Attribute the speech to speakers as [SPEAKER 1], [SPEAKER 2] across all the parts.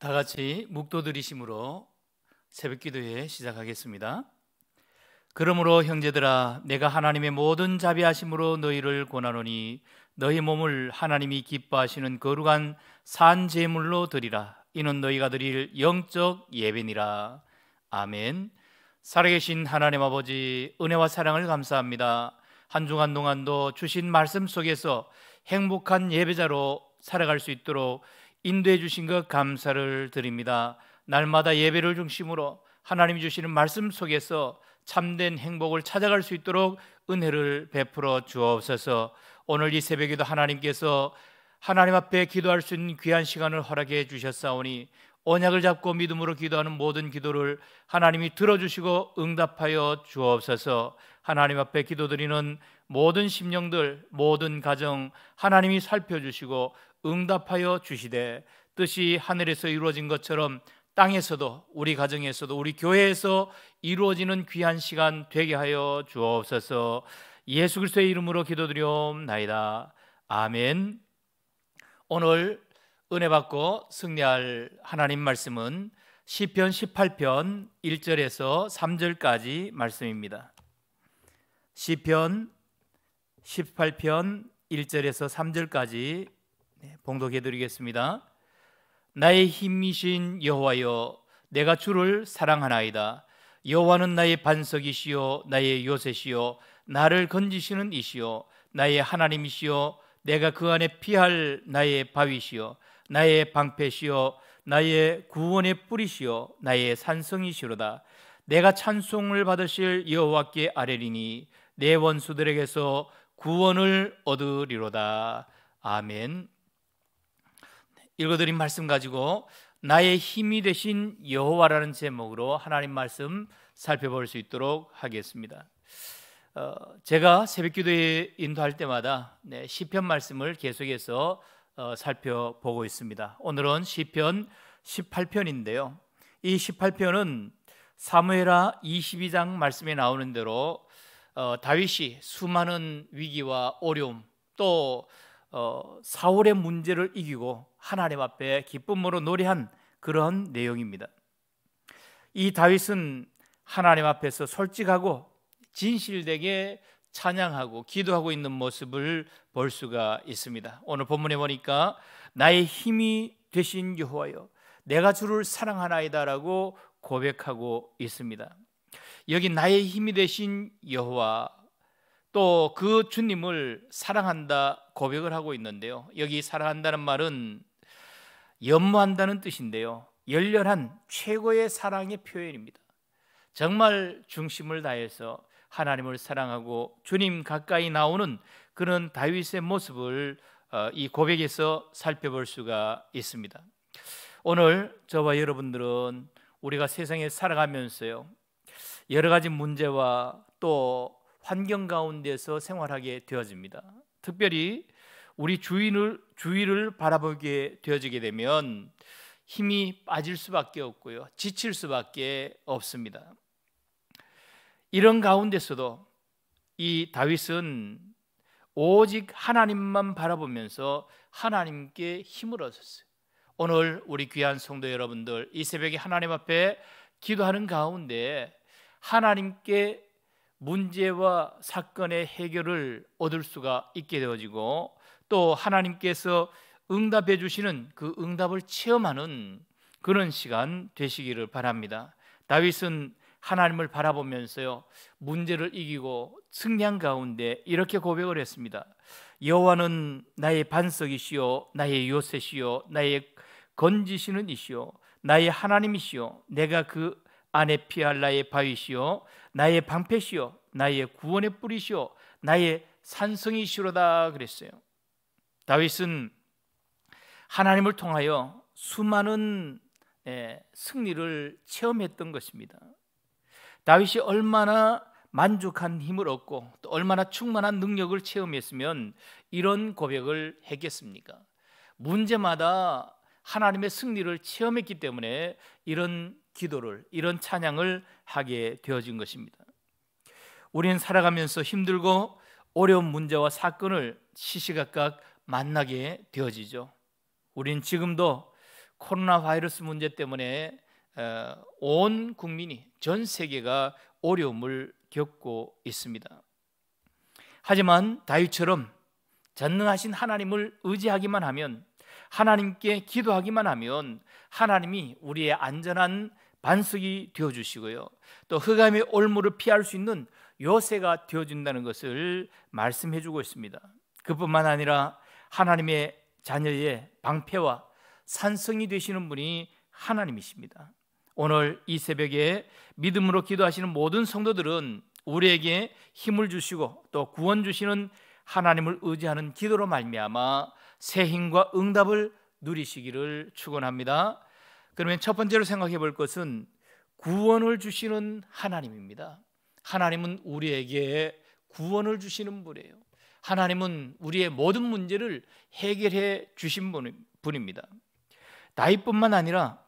[SPEAKER 1] 다 같이 묵도드리심으로 새벽 기도회 시작하겠습니다. 그러므로 형제들아 내가 하나님의 모든 자비하심으로 너희를 권하노니 너희 몸을 하나님이 기뻐하시는 거룩한 산 제물로 드리라 이는 너희가 드릴 영적 예배니라 아멘 살아계신 하나님 아버지 은혜와 사랑을 감사합니다 한 주간 동안도 주신 말씀 속에서 행복한 예배자로 살아갈 수 있도록 인도해 주신 것 감사를 드립니다. 날마다 예배를 중심으로 하나님이 주시는 말씀 속에서 참된 행복을 찾아갈 수 있도록 은혜를 베풀어 주옵소서. 오늘 이 새벽에도 하나님께서 하나님 앞에 기도할 수 있는 귀한 시간을 허락해 주셨사오니 언약을 잡고 믿음으로 기도하는 모든 기도를 하나님이 들어주시고 응답하여 주옵소서. 하나님 앞에 기도드리는 모든 심령들, 모든 가정 하나님이 살펴주시고 응답하여 주시되 뜻이 하늘에서 이루어진 것처럼 땅에서도 우리 가정에서도 우리 교회에서 이루어지는 귀한 시간 되게 하여 주옵소서. 예수 그리스도의 이름으로 기도드리옵나이다. 아멘. 오늘 은혜 받고 승리할 하나님 말씀은 시편 18편 1절에서 3절까지 말씀입니다. 시편 18편 1절에서 3절까지 네, 봉독해 드리겠습니다. 나의 힘이신 여호와여 내가 주를 사랑하나이다. 여호와는 나의 반석이시요 나의 요새시요 나를 건지시는 이시요 나의 하나님이시요 내가 그 안에 피할 나의 바위시요 나의 방패시요 나의 구원의 뿌리시요 나의 산성이시로다. 내가 찬송을 받으실 여호와께 아뢰리니 내 원수들에게서 구원을 얻으리로다. 아멘. 읽어드린 말씀 가지고 나의 힘이 되신 여호와라는 제목으로 하나님 말씀 살펴볼 수 있도록 하겠습니다. 어, 제가 새벽기도에 인도할 때마다 네, 시편 말씀을 계속해서 어, 살펴보고 있습니다. 오늘은 시편 18편인데요. 이 18편은 사무엘하 22장 말씀에 나오는 대로 어, 다윗이 수많은 위기와 어려움 또 어, 사울의 문제를 이기고 하나님 앞에 기쁨으로 노래한 그런 내용입니다. 이 다윗은 하나님 앞에서 솔직하고 진실되게 찬양하고 기도하고 있는 모습을 볼 수가 있습니다. 오늘 본문에 보니까 나의 힘이 되신 여호와여 내가 주를 사랑하나이다라고 고백하고 있습니다. 여기 나의 힘이 되신 여호와 또그 주님을 사랑한다 고백을 하고 있는데요. 여기 사랑한다는 말은 연모한다는 뜻인데요. 열렬한 최고의 사랑의 표현입니다. 정말 중심을 다해서 하나님을 사랑하고 주님 가까이 나오는 그런 다윗의 모습을 어, 이 고백에서 살펴볼 수가 있습니다. 오늘 저와 여러분들은 우리가 세상에 살아가면서요 여러 가지 문제와 또 환경 가운데서 생활하게 되어집니다. 특별히 우리 주인을 주위를 바라보게 되어지게 되면 힘이 빠질 수밖에 없고요. 지칠 수밖에 없습니다. 이런 가운데서도 이 다윗은 오직 하나님만 바라보면서 하나님께 힘을 얻었어요. 오늘 우리 귀한 성도 여러분들 이 새벽에 하나님 앞에 기도하는 가운데 하나님께 문제와 사건의 해결을 얻을 수가 있게 되어지고 또 하나님께서 응답해 주시는 그 응답을 체험하는 그런 시간 되시기를 바랍니다. 다윗은 하나님을 바라보면서요 문제를 이기고 승량 가운데 이렇게 고백을 했습니다. 여호와는 나의 반석이시요 나의 요새시요 나의 건지시는 이시요 나의 하나님이시요 내가 그 아네피알라의 바위시요 나의 방패시요 나의 구원의 뿌리시요 나의 산성이시로다 그랬어요. 다윗은 하나님을 통하여 수많은 예, 승리를 체험했던 것입니다. 다윗이 얼마나 만족한 힘을 얻고 또 얼마나 충만한 능력을 체험했으면 이런 고백을 했겠습니까? 문제마다 하나님의 승리를 체험했기 때문에 이런 기도를 이런 찬양을 하게 되어진 것입니다. 우리는 살아가면서 힘들고 어려운 문제와 사건을 시시각각 만나게 되어지죠. 우린 지금도 코로나 바이러스 문제 때문에 어, 온 국민이 전 세계가 어려움을 겪고 있습니다. 하지만 다윗처럼 전능하신 하나님을 의지하기만 하면 하나님께 기도하기만 하면 하나님이 우리의 안전한 반석이 되어 주시고요. 또 흑암의 올무를 피할 수 있는 요새가 되어 준다는 것을 말씀해 주고 있습니다. 그뿐만 아니라 하나님의 자녀의 방패와 산성이 되시는 분이 하나님이십니다. 오늘 이 새벽에 믿음으로 기도하시는 모든 성도들은 우리에게 힘을 주시고 또 구원 주시는 하나님을 의지하는 기도로 말미암아 새 힘과 응답을 누리시기를 축원합니다. 그러면 첫 번째로 생각해 볼 것은 구원을 주시는 하나님입니다. 하나님은 우리에게 구원을 주시는 분이에요. 하나님은 우리의 모든 문제를 해결해 주신 분입니다. 나이뿐만 아니라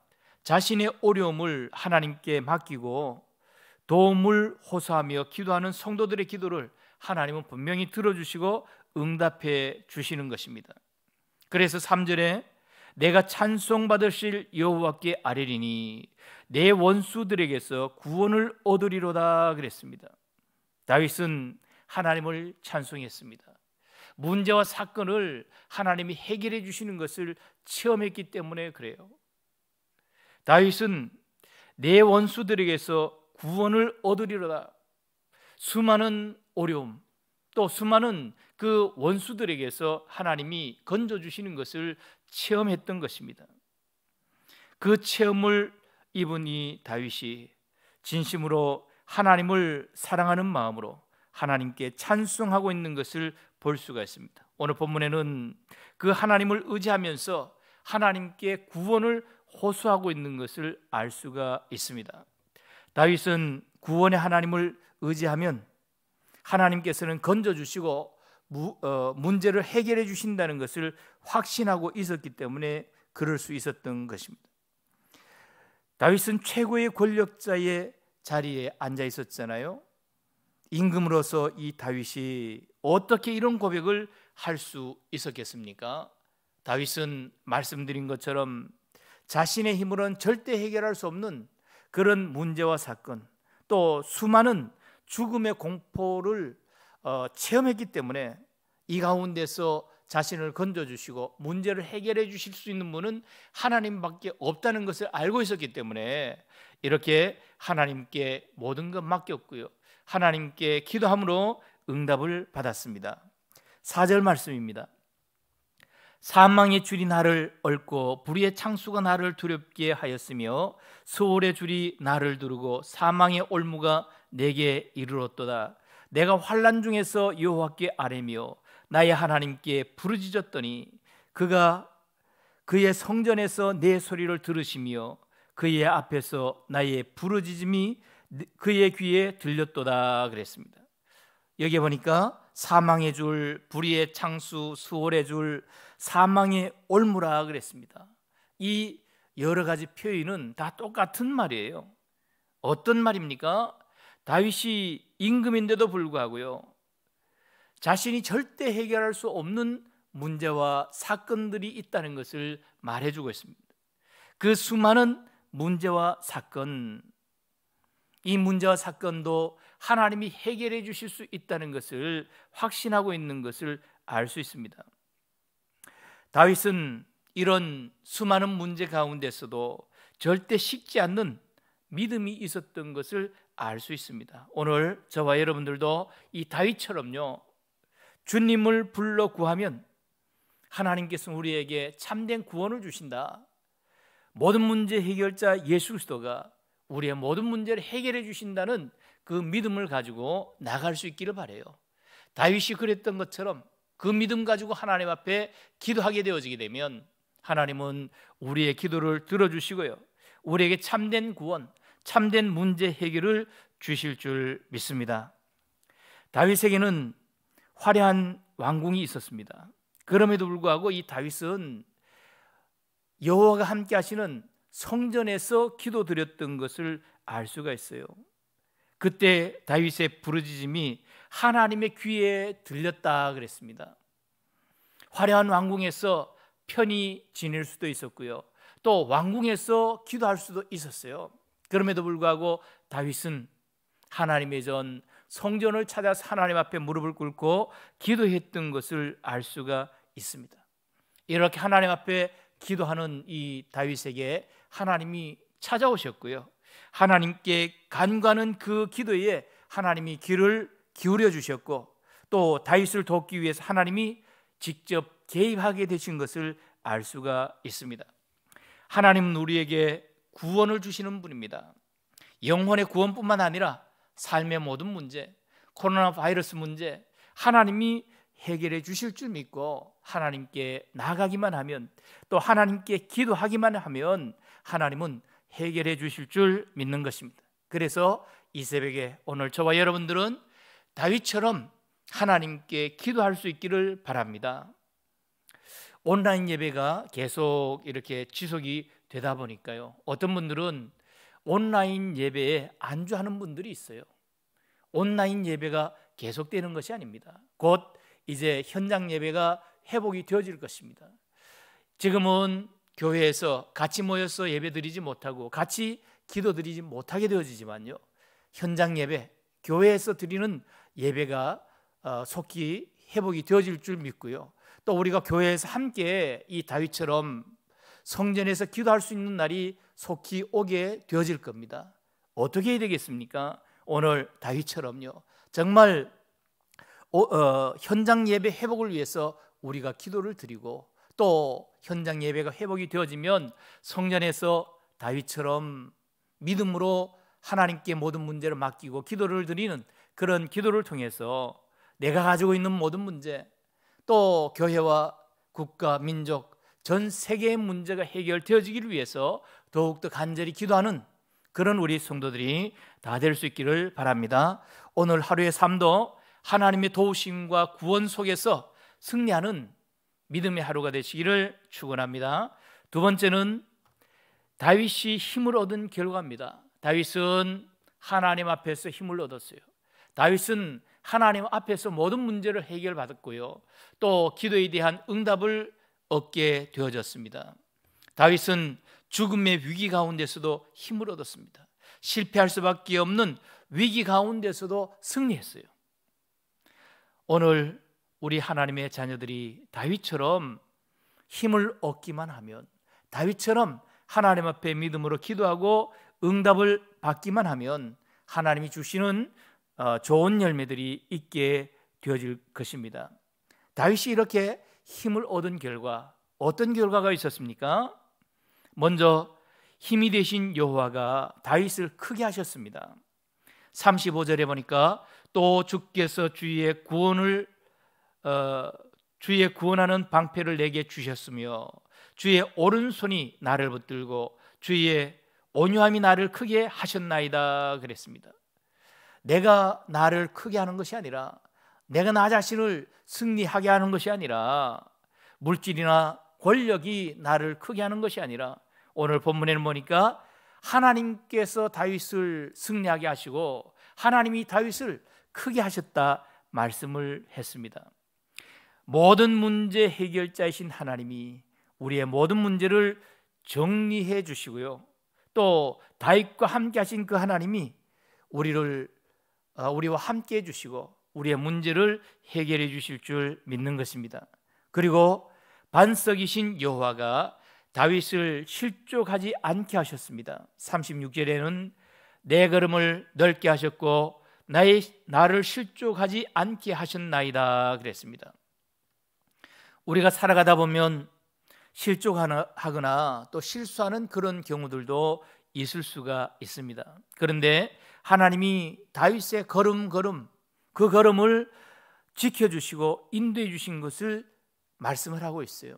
[SPEAKER 1] 자신의 어려움을 하나님께 맡기고 도움을 호소하며 기도하는 성도들의 기도를 하나님은 분명히 들어주시고 응답해 주시는 것입니다. 그래서 3절에 내가 찬송받으실 여호와께 아뢰리니 내 원수들에게서 구원을 얻으리로다 그랬습니다. 다윗은 하나님을 찬송했습니다. 문제와 사건을 하나님이 해결해 주시는 것을 체험했기 때문에 그래요. 다윗은 내 원수들에게서 구원을 얻으리로다. 수많은 어려움, 또 수많은 그 원수들에게서 하나님이 건져 주시는 것을 체험했던 것입니다. 그 체험을 이분이 다윗이 진심으로 하나님을 사랑하는 마음으로 하나님께 찬송하고 있는 것을 볼 수가 있습니다. 오늘 본문에는 그 하나님을 의지하면서 하나님께 구원을 호소하고 있는 것을 알 수가 있습니다. 다윗은 구원의 하나님을 의지하면 하나님께서는 건져 주시고 무, 어, 문제를 해결해 주신다는 것을 확신하고 있었기 때문에 그럴 수 있었던 것입니다. 다윗은 최고의 권력자의 자리에 앉아 있었잖아요. 임금으로서 이 다윗이 어떻게 이런 고백을 할 수 있었겠습니까? 다윗은 말씀드린 것처럼 자신의 힘으로는 절대 해결할 수 없는 그런 문제와 사건 또 수많은 죽음의 공포를 어, 체험했기 때문에 이 가운데서 자신을 건져주시고 문제를 해결해 주실 수 있는 분은 하나님밖에 없다는 것을 알고 있었기 때문에 이렇게 하나님께 모든 것 맡겼고요. 하나님께 기도함으로 응답을 받았습니다. 4절 말씀입니다. 사망의 줄이 나를 얽고 불의의 창수가 나를 두렵게 하였으며 소울의 줄이 나를 두르고 사망의 올무가 내게 이르렀도다. 내가 환난 중에서 여호와께 아뢰며 나의 하나님께 부르짖었더니 그가 그의 성전에서 내 소리를 들으시며 그의 앞에서 나의 부르짖음이 그의 귀에 들렸도다 그랬습니다. 여기에 보니까 사망의 줄, 불의의 창수, 수월의 줄, 사망의 올무라 그랬습니다. 이 여러 가지 표현은 다 똑같은 말이에요. 어떤 말입니까? 다윗이 임금인데도 불구하고요. 자신이 절대 해결할 수 없는 문제와 사건들이 있다는 것을 말해주고 있습니다. 그 수많은 문제와 사건, 이 문제와 사건도 하나님이 해결해 주실 수 있다는 것을 확신하고 있는 것을 알 수 있습니다. 다윗은 이런 수많은 문제 가운데서도 절대 식지 않는 믿음이 있었던 것을 알수 있습니다. 오늘 저와 여러분들도 이 다윗처럼요. 주님을 불러 구하면 하나님께서 우리에게 참된 구원을 주신다. 모든 문제 해결자 예수 그리스도가 우리의 모든 문제를 해결해 주신다는 그 믿음을 가지고 나갈 수 있기를 바래요. 다윗이 그랬던 것처럼 그 믿음 가지고 하나님 앞에 기도하게 되어지게 되면 하나님은 우리의 기도를 들어주시고요. 우리에게 참된 구원, 참된 문제 해결을 주실 줄 믿습니다. 다윗에게는 화려한 왕궁이 있었습니다. 그럼에도 불구하고 이 다윗은 여호와가 함께 하시는 성전에서 기도드렸던 것을 알 수가 있어요. 그때 다윗의 부르짖음이 하나님의 귀에 들렸다 그랬습니다. 화려한 왕궁에서 편히 지낼 수도 있었고요. 또 왕궁에서 기도할 수도 있었어요. 그럼에도 불구하고 다윗은 하나님의 전 성전을 찾아 서 하나님 앞에 무릎을 꿇고 기도했던 것을 알 수가 있습니다. 이렇게 하나님 앞에 기도하는 이 다윗에게 하나님이 찾아오셨고요. 하나님께 간과는 그 기도에 하나님이 귀를 기울여 주셨고 또 다윗을 돕기 위해서 하나님이 직접 개입하게 되신 것을 알 수가 있습니다. 하나님은 우리에게 구원을 주시는 분입니다. 영혼의 구원뿐만 아니라 삶의 모든 문제, 코로나 바이러스 문제 하나님이 해결해 주실 줄 믿고 하나님께 나가기만 하면 또 하나님께 기도하기만 하면 하나님은 해결해 주실 줄 믿는 것입니다. 그래서 이 새벽에 오늘 저와 여러분들은 다윗처럼 하나님께 기도할 수 있기를 바랍니다. 온라인 예배가 계속 이렇게 지속이 되다 보니까요. 어떤 분들은 온라인 예배에 안주하는 분들이 있어요. 온라인 예배가 계속되는 것이 아닙니다. 곧 이제 현장 예배가 회복이 되어질 것입니다. 지금은 교회에서 같이 모여서 예배드리지 못하고 같이 기도드리지 못하게 되어지지만요. 현장 예배, 교회에서 드리는 예배가 어, 속히 회복이 되어질 줄 믿고요. 또 우리가 교회에서 함께 이 다윗처럼 성전에서 기도할 수 있는 날이 속히 오게 되어질 겁니다. 어떻게 해야 되겠습니까? 오늘 다윗처럼요. 정말 오, 어, 어, 현장 예배 회복을 위해서 우리가 기도를 드리고 또 현장 예배가 회복이 되어지면 성전에서 다윗처럼 믿음으로 하나님께 모든 문제를 맡기고 기도를 드리는 그런 기도를 통해서 내가 가지고 있는 모든 문제 또 교회와 국가 민족 전 세계의 문제가 해결되어지기를 위해서 더욱더 간절히 기도하는 그런 우리 성도들이 다 될 수 있기를 바랍니다. 오늘 하루의 삶도 하나님의 도우심과 구원 속에서 승리하는 믿음의 하루가 되시기를 축원합니다. 두 번째는 다윗이 힘을 얻은 결과입니다. 다윗은 하나님 앞에서 힘을 얻었어요. 다윗은 하나님 앞에서 모든 문제를 해결받았고요. 또 기도에 대한 응답을 얻게 되어졌습니다. 다윗은 죽음의 위기 가운데서도 힘을 얻었습니다. 실패할 수밖에 없는 위기 가운데서도 승리했어요. 오늘 우리 하나님의 자녀들이 다윗처럼 힘을 얻기만 하면 다윗처럼 하나님 앞에 믿음으로 기도하고 응답을 받기만 하면 하나님이 주시는 어, 좋은 열매들이 있게 되어질 것입니다. 다윗이 이렇게 힘을 얻은 결과 어떤 결과가 있었습니까? 먼저 힘이 되신 여호와가 다윗을 크게 하셨습니다. 35절에 보니까 또 주께서 주의 구원을 어, 주의 구원하는 방패를 내게 주셨으며 주의 오른손이 나를 붙들고 주의 온유함이 나를 크게 하셨나이다 그랬습니다. 내가 나를 크게 하는 것이 아니라 내가 나 자신을 승리하게 하는 것이 아니라 물질이나 권력이 나를 크게 하는 것이 아니라 오늘 본문에는 보니까 하나님께서 다윗을 승리하게 하시고 하나님이 다윗을 크게 하셨다 말씀을 했습니다. 모든 문제 해결자이신 하나님이 우리의 모든 문제를 정리해 주시고요. 또 다윗과 함께 하신 그 하나님이 우리를 어, 우리와 함께 해 주시고 우리의 문제를 해결해 주실 줄 믿는 것입니다. 그리고 반석이신 여호와가 다윗을 실족하지 않게 하셨습니다. 36절에는 내 걸음을 넓게 하셨고 나의 나를 실족하지 않게 하셨나이다 그랬습니다. 우리가 살아가다 보면 실족하거나 또 실수하는 그런 경우들도 있을 수가 있습니다. 그런데 하나님이 다윗의 걸음걸음 그 걸음을 지켜주시고 인도해 주신 것을 말씀을 하고 있어요.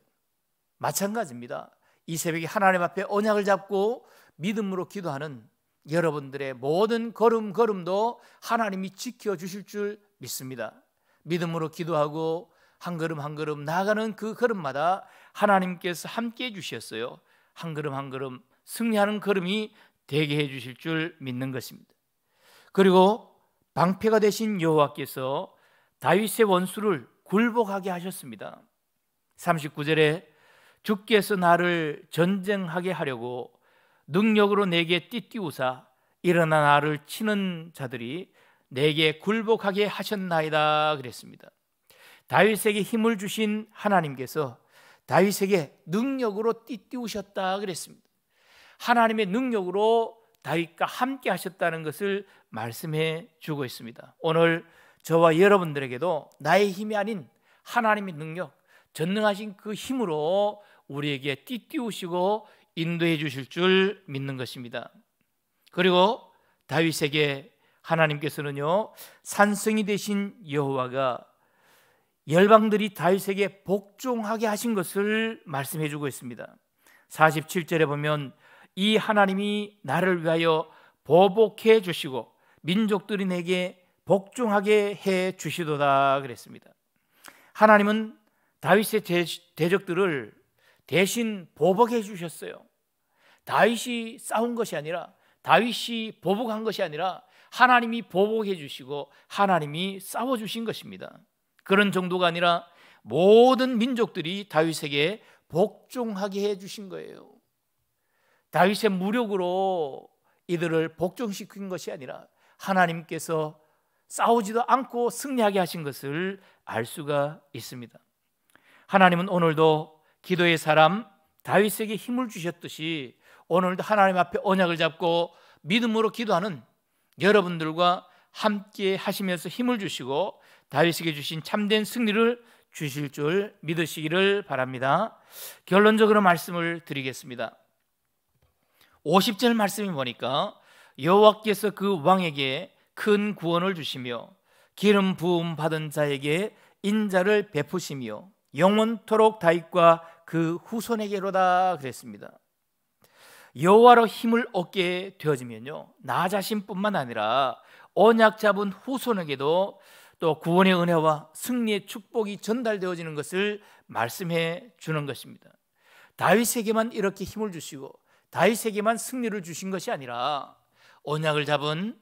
[SPEAKER 1] 마찬가지입니다. 이 새벽에 하나님 앞에 언약을 잡고 믿음으로 기도하는 여러분들의 모든 걸음걸음도 하나님이 지켜주실 줄 믿습니다. 믿음으로 기도하고 한 걸음 한 걸음 나아가는 그 걸음마다 하나님께서 함께 해주셨어요. 한 걸음 한 걸음 승리하는 걸음이 되게 해주실 줄 믿는 것입니다. 그리고 방패가 되신 여호와께서 다윗의 원수를 굴복하게 하셨습니다. 39절에 주께서 나를 전쟁하게 하려고 능력으로 내게 띠띠우사 일어나 나를 치는 자들이 내게 굴복하게 하셨나이다 그랬습니다. 다윗에게 힘을 주신 하나님께서 다윗에게 능력으로 띠띠우셨다 그랬습니다. 하나님의 능력으로 다윗과 함께 하셨다는 것을 말씀해 주고 있습니다. 오늘 저와 여러분들에게도 나의 힘이 아닌 하나님의 능력, 전능하신 그 힘으로 우리에게 띠띠우시고 인도해 주실 줄 믿는 것입니다. 그리고 다윗에게 하나님께서는요 산성이 되신 여호와가 열방들이 다윗에게 복종하게 하신 것을 말씀해 주고 있습니다. 47절에 보면 이 하나님이 나를 위하여 보복해 주시고 민족들이 내게 복종하게 해 주시도다 그랬습니다. 하나님은 다윗의 대적들을 대신 보복해 주셨어요. 다윗이 싸운 것이 아니라 다윗이 보복한 것이 아니라 하나님이 보복해 주시고 하나님이 싸워 주신 것입니다. 그런 정도가 아니라 모든 민족들이 다윗에게 복종하게 해 주신 거예요. 다윗의 무력으로 이들을 복종시킨 것이 아니라 하나님께서 싸우지도 않고 승리하게 하신 것을 알 수가 있습니다. 하나님은 오늘도 기도의 사람 다윗에게 힘을 주셨듯이 오늘도 하나님 앞에 언약을 잡고 믿음으로 기도하는 여러분들과 함께 하시면서 힘을 주시고 다윗에게 주신 참된 승리를 주실 줄 믿으시기를 바랍니다. 결론적으로 말씀을 드리겠습니다. 50절 말씀이 보니까 여호와께서 그 왕에게 큰 구원을 주시며 기름 부음 받은 자에게 인자를 베푸시며 영원토록 다윗과 그 후손에게로다 그랬습니다. 여호와로 힘을 얻게 되어지면요 나 자신뿐만 아니라 언약 잡은 후손에게도 또 구원의 은혜와 승리의 축복이 전달되어지는 것을 말씀해 주는 것입니다. 다윗에게만 이렇게 힘을 주시고 다윗에게만 승리를 주신 것이 아니라 언약을 잡은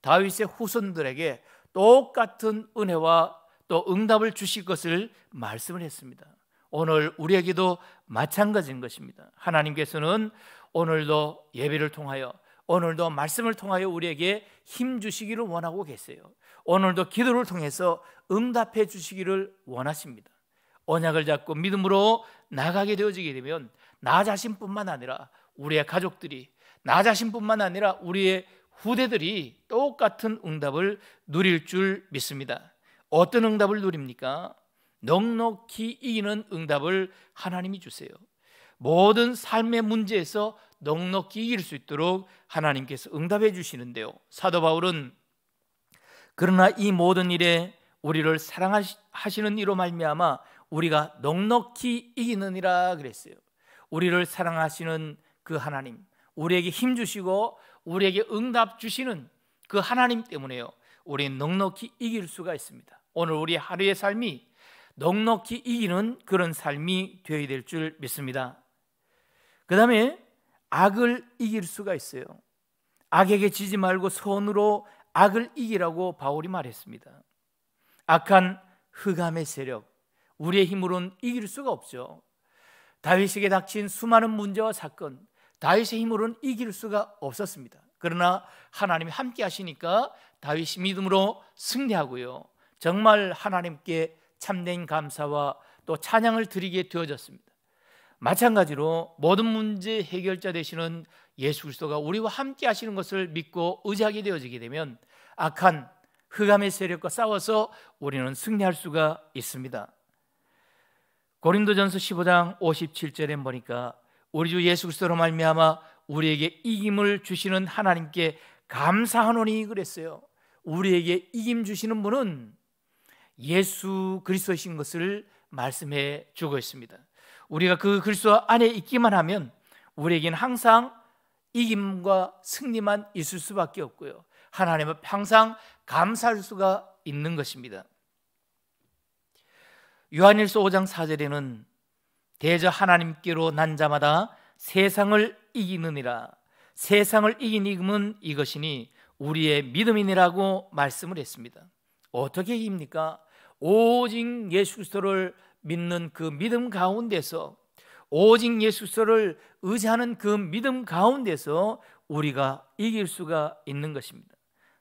[SPEAKER 1] 다윗의 후손들에게 똑같은 은혜와 또 응답을 주실 것을 말씀을 했습니다. 오늘 우리에게도 마찬가지인 것입니다. 하나님께서는 오늘도 예배를 통하여 오늘도 말씀을 통하여 우리에게 힘 주시기를 원하고 계세요. 오늘도 기도를 통해서 응답해 주시기를 원하십니다. 언약을 잡고 믿음으로 나가게 되어지게 되면 나 자신뿐만 아니라 우리의 가족들이 나 자신뿐만 아니라 우리의 후대들이 똑같은 응답을 누릴 줄 믿습니다. 어떤 응답을 누립니까? 넉넉히 이기는 응답을 하나님이 주세요. 모든 삶의 문제에서 넉넉히 이길 수 있도록 하나님께서 응답해 주시는데요. 사도 바울은 그러나 이 모든 일에 우리를 사랑하시는 이로 말미암아 우리가 넉넉히 이기느니라 그랬어요. 우리를 사랑하시는 그 하나님, 우리에게 힘 주시고 우리에게 응답 주시는 그 하나님 때문에요. 우리 넉넉히 이길 수가 있습니다. 오늘 우리 하루의 삶이 넉넉히 이기는 그런 삶이 되어야 될 줄 믿습니다. 그 다음에 악을 이길 수가 있어요. 악에게 지지 말고 선으로 악을 이기라고 바울이 말했습니다. 악한 흑암의 세력, 우리의 힘으로는 이길 수가 없죠. 다윗에게 닥친 수많은 문제와 사건, 다윗의 힘으로는 이길 수가 없었습니다. 그러나 하나님이 함께 하시니까 다윗이 믿음으로 승리하고요. 정말 하나님께 참된 감사와 또 찬양을 드리게 되어졌습니다. 마찬가지로 모든 문제 해결자 되시는 예수 그리스도가 우리와 함께 하시는 것을 믿고 의지하게 되어지게 되면 악한 흑암의 세력과 싸워서 우리는 승리할 수가 있습니다. 고린도전서 15장 57절에 보니까 우리 주 예수 그리스도로 말미암아 우리에게 이김을 주시는 하나님께 감사하노니 그랬어요. 우리에게 이김 주시는 분은 예수 그리스도신 것을 말씀해 주고 있습니다. 우리가 그 그리스도 안에 있기만 하면 우리에겐 항상 이김과 승리만 있을 수밖에 없고요. 하나님 앞 항상 감사할 수가 있는 것입니다. 요한일서 5장 4절에는 대저 하나님께로 난 자마다 세상을 이기느니라 세상을 이긴 이금은 이것이니 우리의 믿음이니라고 말씀을 했습니다. 어떻게 이깁니까? 오직 예수 그리스도를 믿는 그 믿음 가운데서 오직 예수 그리스도를 의지하는 그 믿음 가운데서 우리가 이길 수가 있는 것입니다.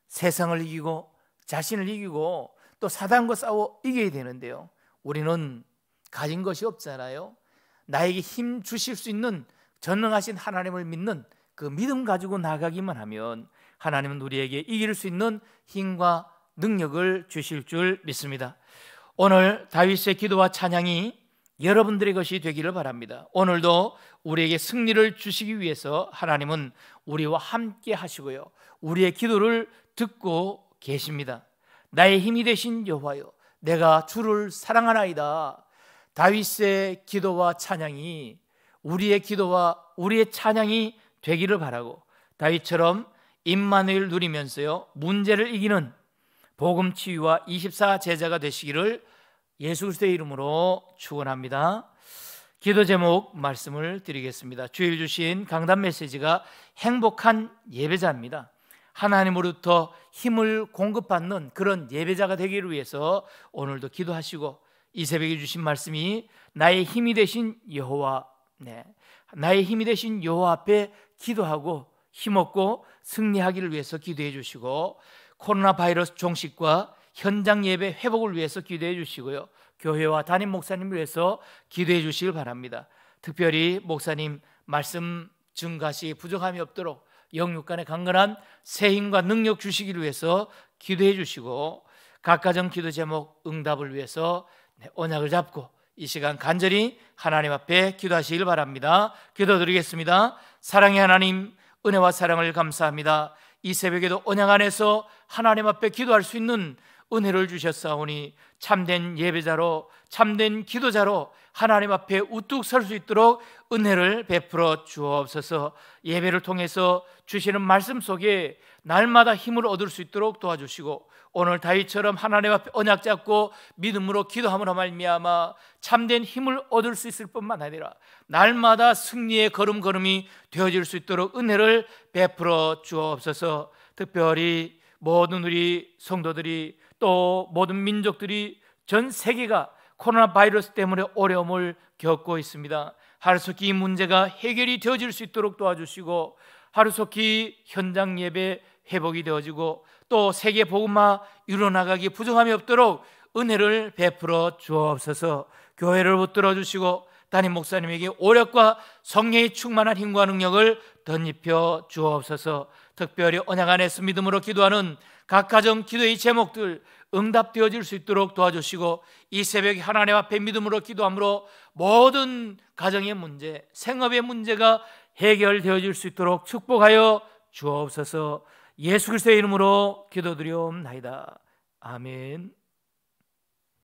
[SPEAKER 1] 세상을 이기고 자신을 이기고 또 사단과 싸워 이겨야 되는데요. 우리는 가진 것이 없잖아요. 나에게 힘 주실 수 있는 전능하신 하나님을 믿는 그 믿음 가지고 나가기만 하면 하나님은 우리에게 이길 수 있는 힘과 능력을 주실 줄 믿습니다. 오늘 다윗의 기도와 찬양이 여러분들의 것이 되기를 바랍니다. 오늘도 우리에게 승리를 주시기 위해서 하나님은 우리와 함께 하시고요. 우리의 기도를 듣고 계십니다. 나의 힘이 되신 여호와여 내가 주를 사랑하나이다. 다윗의 기도와 찬양이 우리의 기도와 우리의 찬양이 되기를 바라고 다윗처럼 임마누엘 누리면서요 문제를 이기는 복음 치유와 24 제자가 되시기를 예수 그리스도의 이름으로 축원합니다. 기도 제목 말씀을 드리겠습니다. 주일 주신 강단 메시지가 행복한 예배자입니다. 하나님으로부터 힘을 공급받는 그런 예배자가 되기를 위해서 오늘도 기도하시고 이세백이 주신 말씀이 나의 힘이 되신 여호와 네. 나의 힘이 되신 여호와 앞에 기도하고 힘없고 승리하기를 위해서 기도해 주시고 코로나 바이러스 종식과 현장 예배 회복을 위해서 기도해 주시고요. 교회와 담임 목사님을 위해서 기도해 주시길 바랍니다. 특별히 목사님 말씀 증가시 부족함이 없도록 영육 간에 강건한 새 힘과 능력 주시기를 위해서 기도해 주시고 각 가정 기도 제목 응답을 위해서 네, 언약을 잡고 이 시간 간절히 하나님 앞에 기도하시길 바랍니다. 기도드리겠습니다. 사랑의 하나님, 은혜와 사랑을 감사합니다. 이 새벽에도 언약 안에서 하나님 앞에 기도할 수 있는 은혜를 주셨사오니 참된 예배자로 참된 기도자로 하나님 앞에 우뚝 설 수 있도록 은혜를 베풀어 주옵소서 예배를 통해서 주시는 말씀 속에 날마다 힘을 얻을 수 있도록 도와주시고 오늘 다윗처럼 하나님 앞에 언약 잡고 믿음으로 기도함으로 말미암아 참된 힘을 얻을 수 있을 뿐만 아니라 날마다 승리의 걸음걸음이 되어질 수 있도록 은혜를 베풀어 주옵소서 특별히 모든 우리 성도들이 또 모든 민족들이 전 세계가 코로나 바이러스 때문에 어려움을 겪고 있습니다. 하루속히 이 문제가 해결이 되어질 수 있도록 도와주시고 하루속히 현장 예배 회복이 되어지고 또 세계 복음화 일어나가기 부정함이 없도록 은혜를 베풀어 주옵소서. 교회를 붙들어 주시고 담임 목사님에게 오력과 성령이 충만한 힘과 능력을 덧입혀 주옵소서. 특별히 언약 안에서 믿음으로 기도하는 각 가정 기도의 제목들 응답되어질 수 있도록 도와주시고 이 새벽에 하나님 앞에 믿음으로 기도함으로 모든 가정의 문제, 생업의 문제가 해결되어질 수 있도록 축복하여 주옵소서 예수 그리스도의 이름으로 기도드리옵나이다. 아멘.